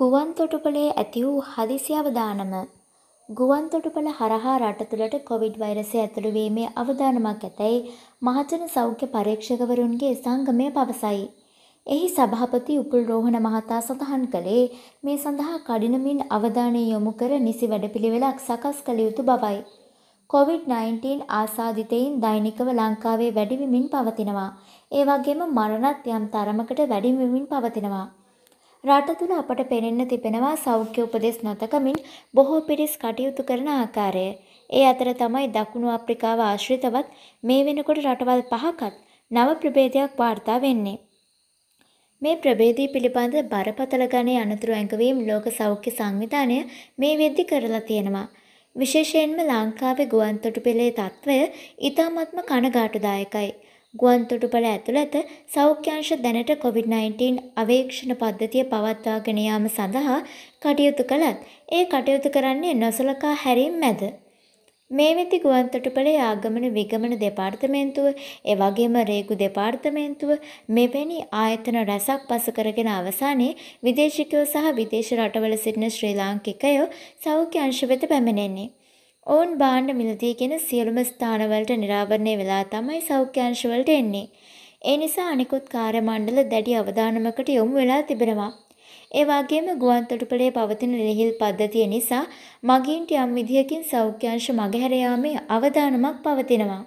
ගුවන් තොටුපළේ ඇති වූ හදිසි අවදානම ගුවන් තොටුපළ හරහා රට තුළට කොවිඩ් වෛරසය ඇතුළු වීමේ අවදානමක් ඇතැයි මහජන සෞඛ්‍ය පරීක්ෂකවරුන්ගේ සංගමය පවසයි. එහි සභාපති උපුල් රෝහණ මහතා සඳහන් කළේ මේ සඳහා කඩිනමින් අවධානය යොමු කර නිසි වැඩපිළිවෙලක් සකස් කළ යුතු බවයි. COVID-19 ආසාධිතයින් දෛනිකව ලංකාවේ වැඩිවිමින් පවතිනවා. ඒ වගේම මරණත් යම් තරමකට වැඩිවිමින් පවතිනවා. රට තුළ අපට පෙනෙන්න තිබෙනවා සෞඛ්‍ය උපදෙස් නොතකමින් බොහෝ පිරිස් කටයුතු කරන ආකාරය. ඒ අතර තමයි දකුණු අප්‍රිකාව ආශ්‍රිතවත් මේ වෙනකොට රටවල් පහකත් නව ප්‍රභේදයක් වාර්තා වෙන්නේ. මේ ප්‍රභේදී පිළිබඳ බරපතල ගණේ අනතුරු ඇඟවීම් ලෝක සෞඛ්‍ය සංවිධානය මේ වෙද්දි කරලා තියෙනවා. විශේෂයෙන්ම ලංකාවේ ගුවන්තොටුපෙළේ තත්ත්වය ඉතාමත්ම කනගාටුදායකයි. ගුවන්තොටුපළ ඇතුළත සෞඛ්‍යංශ දැනට කොවිD-19 අවේක්ෂණ පද්ධතිය පවත්වාගෙන යාම සඳහා කටයුතු කළත් ඒ කටයුතු කරන්නේ නොසලකා හැරීම මැද. මේ වෙති ගුවන්තොටුපළේ ආගමන විගමන දෙපාර්තමේන්තුව එවැගේම රේගු දෙපාර්තමේන්තුව මෙවැනි ආයතන රැසක් පසු කරගෙන අවසානයේ විදේශිකයෝ සහ විදේශ රටවල සිටින ශ්‍රී ලාංකිකයෝ සෞඛ්‍ය අංශ වෙත පැමිණෙන්නේ. ඔවුන් භාණ්ඩ මිලදීගෙන සියලුම ස්ථානවලට නිරාවරණය වෙලා තමයි සෞඛ්‍යංශවලට එන්නේ. ඒ නිසා අනිකුත් කාර්ය මණ්ඩල දැඩි අවධානමකට යොමු වෙලා තිබෙනවා. ඒ වගේම ගුවන්තොටුපළේ පවතින ලිහිල් පද්ධතිය නිසා මගීන්ට යම් විදිහකින් සෞඛ්‍යංශ මගහැර අවධානමක් පවතිනවා.